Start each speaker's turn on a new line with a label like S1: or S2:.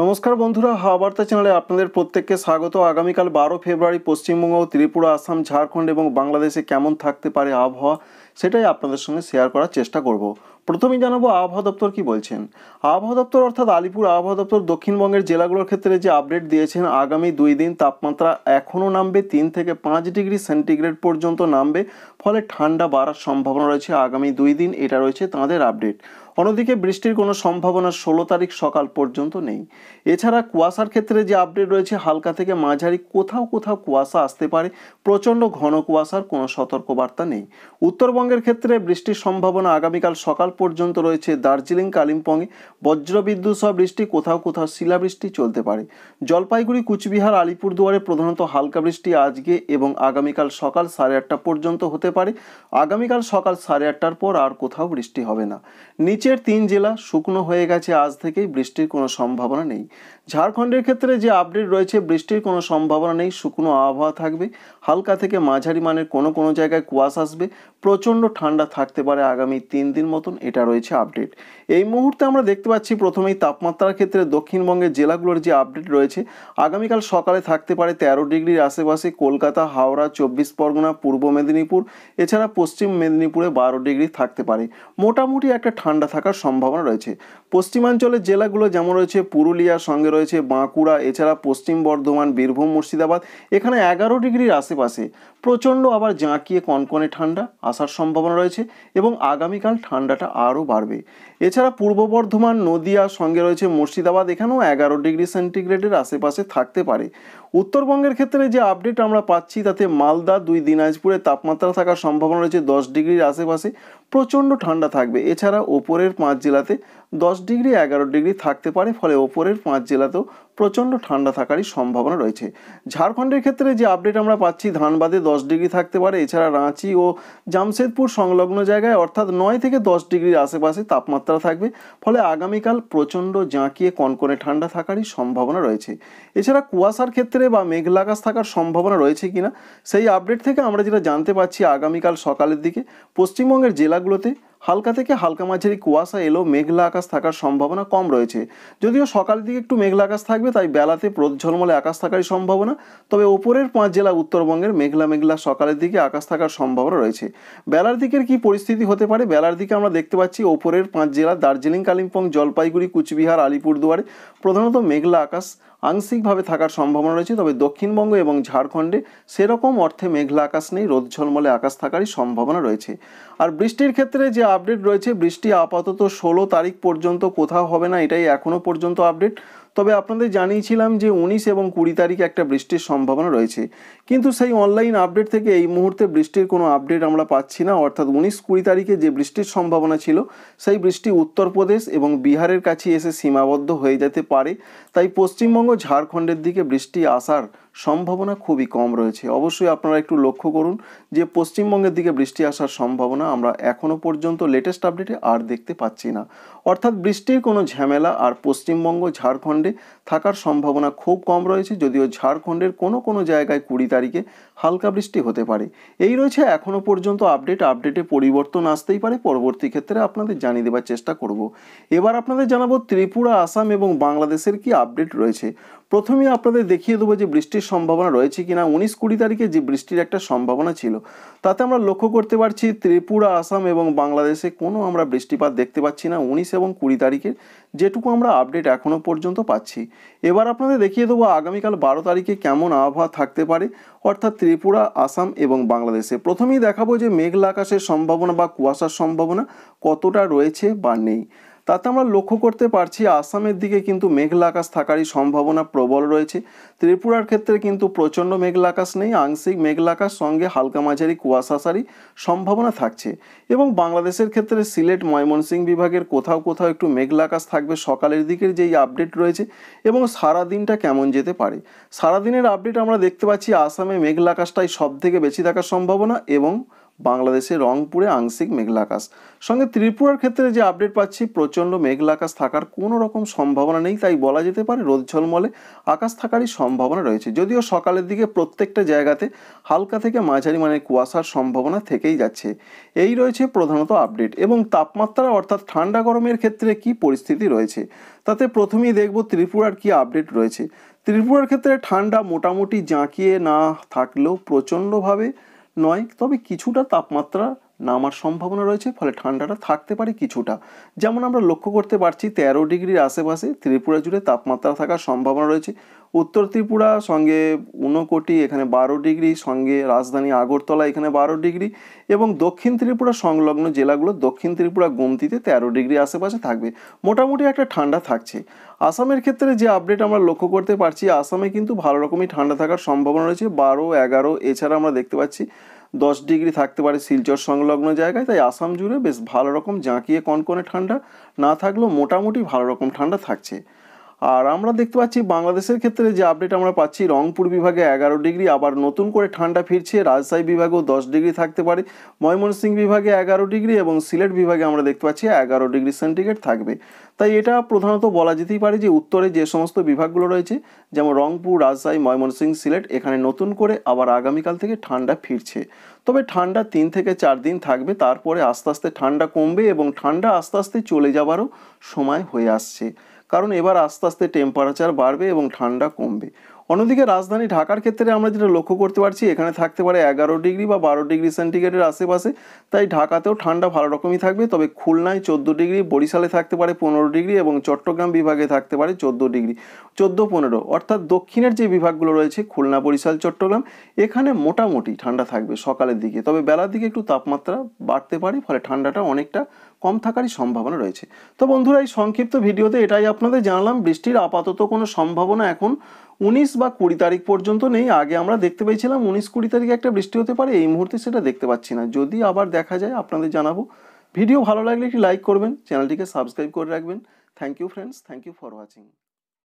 S1: নমস্কার বন্ধুরা হাওয়াবার্তা চ্যানেলে আপনাদের প্রত্যেককে স্বাগত আগামীকাল বারো ফেব্রুয়ারি পশ্চিমবঙ্গ ত্রিপুরা আসাম ঝাড়খণ্ড এবং বাংলাদেশে কেমন থাকতে পারে আবহাওয়া সেটাই আপনাদের সঙ্গে শেয়ার করার চেষ্টা করব প্রথমেই জানাবো আবহাওয়া দপ্তর কি বলছেন আবহাওয়া দপ্তর অর্থাৎ আলিপুর আবহাওয়া দপ্তর দক্ষিণবঙ্গের জেলাগুলোর ক্ষেত্রে যে আপডেট দিয়েছেন আগামী দুই দিন তাপমাত্রা এখনও নামবে তিন থেকে পাঁচ ডিগ্রি সেন্টিগ্রেড পর্যন্ত নামবে ফলে ঠান্ডা বাড়ার সম্ভাবনা রয়েছে আগামী দুই দিন এটা রয়েছে তাঁদের আপডেট অন্যদিকে বৃষ্টির কোনো সম্ভাবনা ষোলো তারিখ সকাল পর্যন্ত নেই এছাড়া কুয়াশার ক্ষেত্রে যে আপডেট রয়েছে হালকা থেকে মাঝারি কোথাও কোথাও কুয়াশা আসতে পারে প্রচণ্ড ঘন কুয়াশার কোনো সতর্কবার্তা নেই উত্তরবঙ্গের ক্ষেত্রে বৃষ্টির সম্ভাবনা আগামীকাল সকাল পর্যন্ত রয়েছে দার্জিলিং কালিম্পংয়ে বজ্রবিদ্যুৎ সহ বৃষ্টি কোথাও কোথাও শিলাবৃষ্টি চলতে পারে জলপাইগুড়ি কুচবিহার আলিপুরদুয়ারে প্রধানত হালকা বৃষ্টি আজকে এবং আগামীকাল সকাল সাড়ে আটটা পর্যন্ত হতে পারে আগামীকাল সকাল সাড়ে আটটার পর আর কোথাও বৃষ্টি হবে না নিচে নিচের তিন জেলা শুকনো হয়ে গেছে আজ থেকেই বৃষ্টির কোনো সম্ভাবনা নেই ঝাড়খণ্ডের ক্ষেত্রে যে আপডেট রয়েছে বৃষ্টির কোনো সম্ভাবনা নেই শুকনো আবহাওয়া থাকবে হালকা থেকে মাঝারি মানের কোনো কোনো জায়গায় কুয়াশ আসবে প্রচণ্ড ঠান্ডা থাকতে পারে আগামী তিন দিন মতন এটা রয়েছে আপডেট এই মুহূর্তে আমরা দেখতে পাচ্ছি প্রথমেই তাপমাত্রার ক্ষেত্রে দক্ষিণবঙ্গের জেলাগুলোর যে আপডেট রয়েছে আগামীকাল সকালে থাকতে পারে তেরো ডিগ্রির আশেপাশে কলকাতা হাওড়া চব্বিশ পরগনা পূর্ব মেদিনীপুর এছাড়া পশ্চিম মেদিনীপুরে বারো ডিগ্রি থাকতে পারে মোটামুটি একটা ঠান্ডা থাকার সম্ভাবনা রয়েছে পশ্চিমাঞ্চলের জেলাগুলো যেমন রয়েছে পুরুলিয়া সঙ্গে রয়েছে বাঁকুড়া এছাড়া পশ্চিম বর্ধমান বীরভূম মুর্শিদাবাদ এখানে এগারো ডিগ্রির আশেপাশে প্রচণ্ড আবার জাঁকিয়ে কনকনে ঠান্ডা আসার সম্ভাবনা রয়েছে এবং আগামীকাল ঠান্ডাটা আরও বাড়বে এছাড়া পূর্ব বর্ধমান নদিয়া সঙ্গে রয়েছে মুর্শিদাবাদ এখানেও এগারো ডিগ্রি সেন্টিগ্রেডের আশেপাশে থাকতে পারে উত্তরবঙ্গের ক্ষেত্রে যে আপডেট আমরা পাচ্ছি তাতে মালদা দুই দিনাজপুরে তাপমাত্রা থাকার সম্ভাবনা রয়েছে দশ ডিগ্রির আশেপাশে প্রচণ্ড ঠান্ডা থাকবে এছাড়া ওপরের পাঁচ জেলাতে দশ ডিগ্রি এগারো ডিগ্রি থাকতে পারে ফলে ওপরের পাঁচ জেলাতেও প্রচণ্ড ঠান্ডা থাকারই সম্ভাবনা রয়েছে ঝাড়খণ্ডের ক্ষেত্রে যে আপডেট আমরা পাচ্ছি ধানবাদে দশ ডিগ্রি থাকতে পারে এছাড়া রাঁচি ও জামশেদপুর সংলগ্ন জায়গায় অর্থাৎ নয় থেকে দশ ডিগ্রির আশেপাশে তাপমাত্রা থাকবে ফলে আগামীকাল প্রচণ্ড জাঁকিয়ে কনকনে ঠান্ডা থাকারই সম্ভাবনা রয়েছে এছাড়া কুয়াশার ক্ষেত্রে বা মেঘলাকাশ থাকার সম্ভাবনা রয়েছে কিনা সেই আপডেট থেকে আমরা যেটা জানতে পারছি আগামীকাল সকালের দিকে পশ্চিমবঙ্গের জেলাগুলোতে হালকা থেকে হালকা মাঝারি কুয়াশা এলেও মেঘলা আকাশ থাকার সম্ভাবনা কম রয়েছে যদিও সকালের দিকে একটু মেঘলা আকাশ থাকবে তাই বেলাতে প্রজ্জ্বলমলে আকাশ থাকারই সম্ভাবনা তবে ওপরের পাঁচ জেলা উত্তরবঙ্গের মেঘলা মেঘলা সকালের দিকে আকাশ থাকার সম্ভাবনা রয়েছে বেলার দিকের কি পরিস্থিতি হতে পারে বেলার দিকে আমরা দেখতে পাচ্ছি ওপরের পাঁচ জেলা দার্জিলিং কালিম্পং জলপাইগুড়ি কুচবিহার আলিপুরদুয়ারে প্রধানত মেঘলা আকাশ আংশিকভাবে থাকার সম্ভাবনা রয়েছে তবে দক্ষিণবঙ্গ এবং ঝাড়খণ্ডে সেরকম অর্থে মেঘলা আকাশ নেই রোদ ঝলমলে আকাশ থাকারই সম্ভাবনা রয়েছে আর বৃষ্টির ক্ষেত্রে যে আপডেট রয়েছে বৃষ্টি আপাতত ষোলো তারিখ পর্যন্ত কোথাও হবে না এটাই এখনও পর্যন্ত আপডেট তবে আপনাদের জানিয়েছিলাম যে উনিশ এবং কুড়ি তারিখে একটা বৃষ্টির সম্ভাবনা রয়েছে কিন্তু সেই অনলাইন আপডেট থেকে এই মুহূর্তে বৃষ্টির কোনো আপডেট আমরা পাচ্ছি না অর্থাৎ উনিশ কুড়ি তারিখে যে বৃষ্টির সম্ভাবনা ছিল সেই বৃষ্টি উত্তরপ্রদেশ এবং বিহারের কাছে এসে সীমাবদ্ধ হয়ে যেতে পারে তাই পশ্চিমবঙ্গ ঝাড়খণ্ডের দিকে বৃষ্টি আসার সম্ভাবনা খুবই কম রয়েছে অবশ্যই আপনারা একটু লক্ষ্য করুন যে পশ্চিমবঙ্গের দিকে বৃষ্টি আসার সম্ভাবনা আমরা এখনও পর্যন্ত লেটেস্ট আপডেটে আর দেখতে পাচ্ছি না অর্থাৎ বৃষ্টির কোনো ঝামেলা আর পশ্চিমবঙ্গ ঝাড়খণ্ডে থাকার সম্ভাবনা খুব কম রয়েছে যদিও ঝাড়খণ্ডের কোনো কোনো জায়গায় কুড়ি তারিখে হালকা বৃষ্টি হতে পারে এই রয়েছে এখনও পর্যন্ত আপডেট আপডেটে পরিবর্তন আসতেই পারে পরবর্তী ক্ষেত্রে আপনাদের জানিয়ে দেবার চেষ্টা করব এবার আপনাদের জানাবো ত্রিপুরা আসাম এবং বাংলাদেশের কি আপডেট আপডেট রয়েছে প্রথমে আপনাদের দেখিয়ে দেবো যে বৃষ্টির সম্ভাবনা রয়েছে কিনা উনিশ কুড়ি তারিখে যে বৃষ্টির একটা সম্ভাবনা ছিল তাতে আমরা লক্ষ্য করতে পারছি ত্রিপুরা আসাম এবং বাংলাদেশে কোনো আমরা বৃষ্টিপাত দেখতে পাচ্ছি না উনিশ এবং কুড়ি তারিখের যেটুকু আমরা আপডেট এখনও পর্যন্ত পাচ্ছি এবার আপনাদের দেখিয়ে দেবো আগামীকাল বারো তারিখে কেমন আবহাওয়া থাকতে পারে অর্থাৎ ত্রিপুরা আসাম এবং বাংলাদেশে প্রথমেই দেখাবো যে মেঘলা আকাশের সম্ভাবনা বা কুয়াশার সম্ভাবনা কতটা রয়েছে বা নেই তাতে আমরা লক্ষ্য করতে পারছি আসামের দিকে কিন্তু মেঘলা আকাশ থাকারই সম্ভাবনা প্রবল রয়েছে ত্রিপুরার ক্ষেত্রে কিন্তু প্রচণ্ড মেঘলা আকাশ নেই আংশিক মেঘলা আকাশ সঙ্গে হালকা মাঝারি কুয়াশাশারি সম্ভাবনা থাকছে এবং বাংলাদেশের ক্ষেত্রে সিলেট ময়মনসিংহ বিভাগের কোথাও কোথাও একটু মেঘলা আকাশ থাকবে সকালের দিকের যেই আপডেট রয়েছে এবং সারা দিনটা কেমন যেতে পারে সারাদিনের আপডেট আমরা দেখতে পাচ্ছি আসামে মেঘলা আকাশটাই সব থেকে বেশি থাকার সম্ভাবনা এবং বাংলাদেশে রংপুরে আংশিক মেঘলা আকাশ সঙ্গে ত্রিপুরার ক্ষেত্রে যে আপডেট পাচ্ছি প্রচণ্ড মেঘলা আকাশ থাকার কোনো রকম সম্ভাবনা নেই তাই বলা যেতে পারে রোদ ঝলমলে আকাশ থাকারই সম্ভাবনা রয়েছে যদিও সকালের দিকে প্রত্যেকটা জায়গাতে হালকা থেকে মাঝারি মানের কুয়াশার সম্ভাবনা থেকেই যাচ্ছে এই রয়েছে প্রধানত আপডেট এবং তাপমাত্রা অর্থাৎ ঠান্ডা গরমের ক্ষেত্রে কি পরিস্থিতি রয়েছে তাতে প্রথমেই দেখব ত্রিপুরার কি আপডেট রয়েছে ত্রিপুরার ক্ষেত্রে ঠান্ডা মোটামুটি জাঁকিয়ে না থাকলেও প্রচণ্ডভাবে নয় তবে কিছুটা তাপমাত্রা নামার সম্ভাবনা রয়েছে ফলে ঠান্ডাটা থাকতে পারে কিছুটা যেমন আমরা লক্ষ্য করতে পারছি তেরো ডিগ্রির আশেপাশে ত্রিপুরা জুড়ে তাপমাত্রা থাকার সম্ভাবনা রয়েছে উত্তর ত্রিপুরা সঙ্গে ঊনকোটি এখানে বারো ডিগ্রি সঙ্গে রাজধানী আগরতলা এখানে বারো ডিগ্রি এবং দক্ষিণ ত্রিপুরা সংলগ্ন জেলাগুলো দক্ষিণ ত্রিপুরা গমতিতে তেরো ডিগ্রি আশেপাশে থাকবে মোটামুটি একটা ঠান্ডা থাকছে আসামের ক্ষেত্রে যে আপডেট আমরা লক্ষ্য করতে পারছি আসামে কিন্তু ভালো রকমই ঠান্ডা থাকার সম্ভাবনা রয়েছে বারো এগারো এছাড়া আমরা দেখতে পাচ্ছি দশ ডিগ্রি থাকতে পারে শিলচর সংলগ্ন জায়গায় তাই আসাম জুড়ে বেশ ভালো রকম জাঁকিয়ে কনকনে ঠান্ডা না থাকলেও মোটামুটি ভালো রকম ঠান্ডা থাকছে আর আমরা দেখতে পাচ্ছি বাংলাদেশের ক্ষেত্রে যে আপডেট আমরা পাচ্ছি রংপুর বিভাগে এগারো ডিগ্রি আবার নতুন করে ঠান্ডা ফিরছে রাজশাহী বিভাগেও দশ ডিগ্রি থাকতে পারে ময়মনসিংহ বিভাগে এগারো ডিগ্রি এবং সিলেট বিভাগে আমরা দেখতে পাচ্ছি এগারো ডিগ্রি সেন্টিগ্রেড থাকবে তাই এটা প্রধানত বলা যেতেই পারে যে উত্তরে যে সমস্ত বিভাগগুলো রয়েছে যেমন রংপুর রাজশাহী ময়মনসিং সিলেট এখানে নতুন করে আবার আগামীকাল থেকে ঠান্ডা ফিরছে তবে ঠান্ডা তিন থেকে চার দিন থাকবে তারপরে আস্তে আস্তে ঠান্ডা কমবে এবং ঠান্ডা আস্তে আস্তে চলে যাবারও সময় হয়ে আসছে কারণ এবার আস্তে আস্তে টেম্পারেচার বাড়বে এবং ঠান্ডা কমবে অন্যদিকে রাজধানী ঢাকার ক্ষেত্রে আমরা যেটা লক্ষ্য করতে পারছি এখানে থাকতে পারে এগারো ডিগ্রি বা বারো ডিগ্রি সেন্টিগ্রেডের আশেপাশে তাই ঢাকাতেও ঠান্ডা ভালো রকমই থাকবে তবে খুলনায় চোদ্দো ডিগ্রি বরিশালে থাকতে পারে পনেরো ডিগ্রি এবং চট্টগ্রাম বিভাগে থাকতে পারে চোদ্দো ডিগ্রি চোদ্দো পনেরো অর্থাৎ দক্ষিণের যে বিভাগগুলো রয়েছে খুলনা বরিশাল চট্টগ্রাম এখানে মোটামুটি ঠান্ডা থাকবে সকালের দিকে তবে বেলার দিকে একটু তাপমাত্রা বাড়তে পারে ফলে ঠান্ডাটা অনেকটা কম থাকারই সম্ভাবনা রয়েছে তো বন্ধুরা এই সংক্ষিপ্ত ভিডিওতে এটাই আপনাদের জানালাম বৃষ্টির আপাতত কোনো সম্ভাবনা এখন উনিশ বা কুড়ি তারিখ পর্যন্ত নেই আগে আমরা দেখতে পেয়েছিলাম উনিশ কুড়ি তারিখে একটা বৃষ্টি হতে পারে এই মুহূর্তে সেটা দেখতে পাচ্ছি না যদি আবার দেখা যায় আপনাদের জানাবো ভিডিও ভালো লাগলে একটি লাইক করবেন চ্যানেলটিকে সাবস্ক্রাইব করে রাখবেন thank you friends thank you for watching